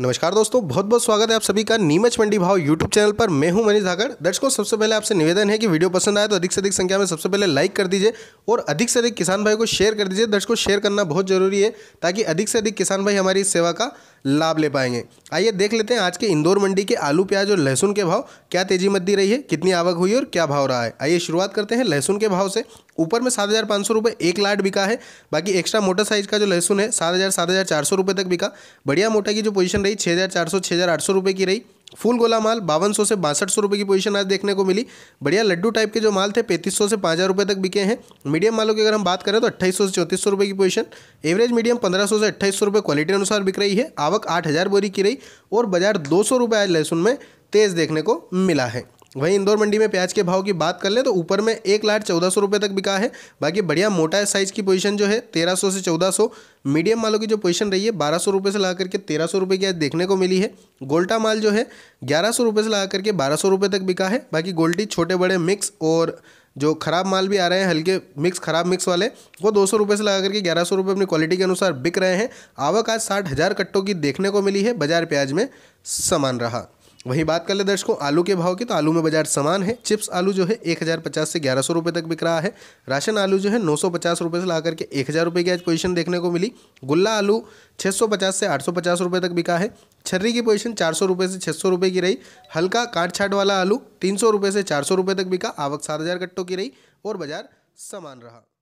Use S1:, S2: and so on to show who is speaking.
S1: नमस्कार दोस्तों बहुत बहुत स्वागत है आप सभी का नीमच मंडी भाव यूट्यूब चैनल पर मैं हूं मनीष धाकड़ दर्शकों सबसे पहले आपसे निवेदन है कि वीडियो पसंद आए तो अधिक से अधिक संख्या में सबसे पहले लाइक कर दीजिए और अधिक से अधिक किसान भाई को शेयर कर दीजिए दर्शकों शेयर करना बहुत जरूरी है ताकि अधिक से अधिक किसान भाई हमारी सेवा का लाभ ले पाएंगे आइए देख लेते हैं आज के इंदौर मंडी के आलू प्याज और लहसुन के भाव क्या तेजी मत रही है कितनी आवक हुई और क्या भाव रहा है आइए शुरुआत करते हैं लहसुन के भाव से ऊपर में सात हज़ार पाँच सौ रुपये एक लाट बिका है बाकी एक्स्ट्रा मोटा साइज का जो लहसुन है सात हज़ार सात हज़ार चार सौ रुपये तक बिका बढ़िया मोटा की जो पोजीशन रही छः हज़ार चार सौ छः हज़ार आठ सौ रुपये की रही फुल गोला माल बावन सौ से बासठ सौ रुपये की पोजीशन आज देखने को मिली बढ़िया लड्डू टाइप के जो माल थे पैंतीस सौ से पाँच हज़ार रुपये तक बिके हैं मीडियम मालों की अगर हम बात करें तो अट्ठाईस सौ से चौंतीस सौ रुपये की पोजीशन एवरेज मीडियम पंद्रह सौ से अट्ठाईस सौ रुपये क्वालिटी अनुसार बिक रही है आवक आठ हज़ार बोरी की रही और बाजार दो सौ रुपये आज लहसुन में तेज़ देखने को मिला है वहीं इंदौर मंडी में प्याज के भाव की बात कर लें तो ऊपर में एक लाख चौदह सौ रुपये तक बिका है बाकी बढ़िया मोटा साइज की पोजीशन जो है तेरह सौ से चौदह सौ मीडियम मालों की जो पोजीशन रही है बारह सौ रुपये से लगा करके तेरह सौ रुपये की आज देखने को मिली है गोल्टा माल जो है ग्यारह सौ रुपये से लगा करके बारह सौ रुपये तक बिका है बाकी गोल्टी छोटे बड़े मिक्स और जो खराब माल भी आ रहे हैं हल्के मिक्स खराब मिक्स वाले वो दो सौ रुपये से लगा करके ग्यारह सौ रुपये अपनी क्वालिटी के अनुसार बिक रहे हैं आवक आज साठ हज़ार कट्टों की देखने को मिली है बाजार प्याज में समान रहा वहीं बात कर ले दर्शकों आलू के भाव की तो आलू में बाजार समान है चिप्स आलू जो है एक हज़ार पचास से ग्यारह सौ रुपये तक बिक रहा है राशन आलू जो है नौ सौ पचास रुपये से ला करके एक हज़ार रुपये की आज पोजीशन देखने को मिली गुल्ला आलू छः सौ पचास से आठ सौ पचास रुपये तक बिका है छर्री की पोजीशन चार सौ रुपये से छः सौ रुपये की रही हल्का काट छाट वाला आलू तीन सौ रुपये से चार सौ रुपये तक बिका आवक सात हज़ार कट्टों की रही और बाजार समान रहा